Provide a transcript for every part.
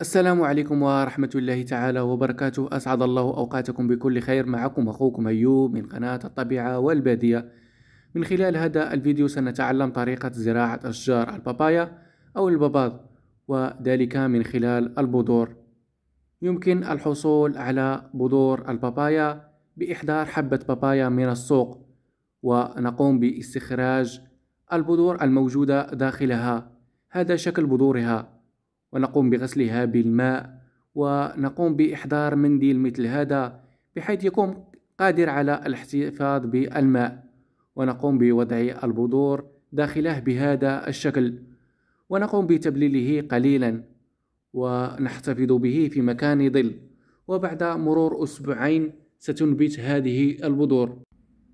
السلام عليكم ورحمة الله تعالى وبركاته أسعد الله أوقاتكم بكل خير معكم أخوكم أيوب من قناة الطبيعة والبادية من خلال هذا الفيديو سنتعلم طريقة زراعة أشجار البابايا أو الباباض وذلك من خلال البذور يمكن الحصول على بذور البابايا بإحضار حبة بابايا من السوق ونقوم باستخراج البذور الموجودة داخلها هذا شكل بذورها ونقوم بغسلها بالماء ونقوم بإحضار منديل مثل هذا بحيث يكون قادر على الاحتفاظ بالماء ونقوم بوضع البذور داخله بهذا الشكل ونقوم بتبليله قليلا ونحتفظ به في مكان ظل وبعد مرور أسبوعين ستنبت هذه البذور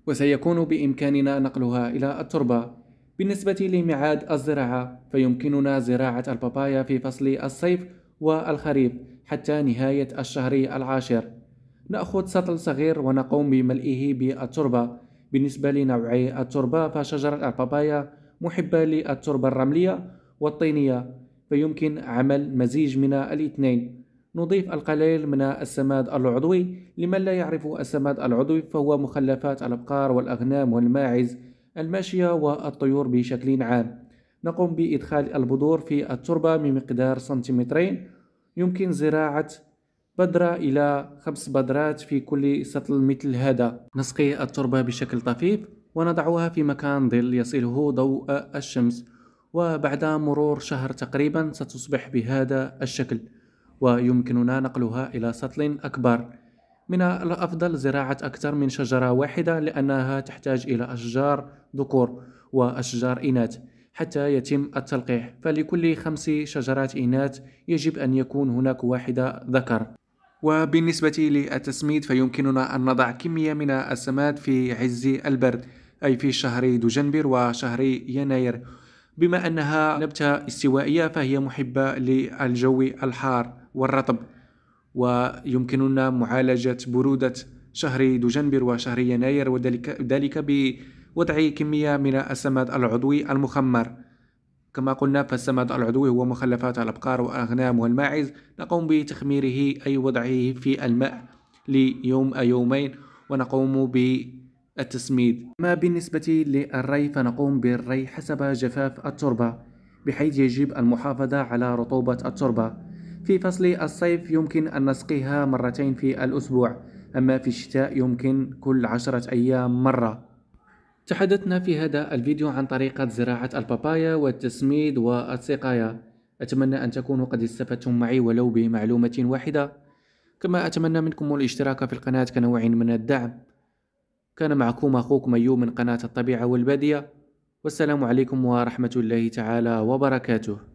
وسيكون بإمكاننا نقلها إلى التربة بالنسبة لميعاد الزراعة فيمكننا زراعة البابايا في فصل الصيف والخريف حتى نهاية الشهر العاشر نأخذ سطل صغير ونقوم بملئه بالتربة بالنسبة لنوعي التربة فشجرة البابايا محبة للتربة الرملية والطينية فيمكن عمل مزيج من الاثنين نضيف القليل من السماد العضوي لمن لا يعرف السماد العضوي فهو مخلفات الابقار والاغنام والماعز الماشية والطيور بشكل عام نقوم بإدخال البذور في التربة بمقدار سنتيمترين يمكن زراعة بذرة إلى خمس بذرات في كل سطل مثل هذا نسقي التربة بشكل طفيف ونضعها في مكان ظل يصله ضوء الشمس وبعد مرور شهر تقريبا ستصبح بهذا الشكل ويمكننا نقلها إلى سطل أكبر من الأفضل زراعة أكثر من شجرة واحدة لأنها تحتاج إلى أشجار ذكور وأشجار إناث حتى يتم التلقيح فلكل خمس شجرات إناث يجب أن يكون هناك واحدة ذكر وبالنسبة للتسميد فيمكننا أن نضع كمية من السماد في عز البرد أي في شهر دجنبر وشهر يناير بما أنها نبتة استوائية فهي محبة للجو الحار والرطب ويمكننا معالجة برودة شهر دجنبر وشهر يناير وذلك بوضع كمية من السماد العضوي المخمر كما قلنا فالسماد العضوي هو مخلفات الأبقار والأغنام والماعز نقوم بتخميره أي وضعه في الماء ليوم أو يومين ونقوم بالتسميد ما بالنسبة للري فنقوم بالري حسب جفاف التربة بحيث يجب المحافظة على رطوبة التربة في فصل الصيف يمكن أن نسقيها مرتين في الأسبوع أما في الشتاء يمكن كل عشرة أيام مرة تحدثنا في هذا الفيديو عن طريقة زراعة البابايا والتسميد والسقاية أتمنى أن تكونوا قد استفدتم معي ولو بمعلومة واحدة كما أتمنى منكم الاشتراك في القناة كنوع من الدعم كان معكم أخوكم أيوب من قناة الطبيعة والبادية والسلام عليكم ورحمة الله تعالى وبركاته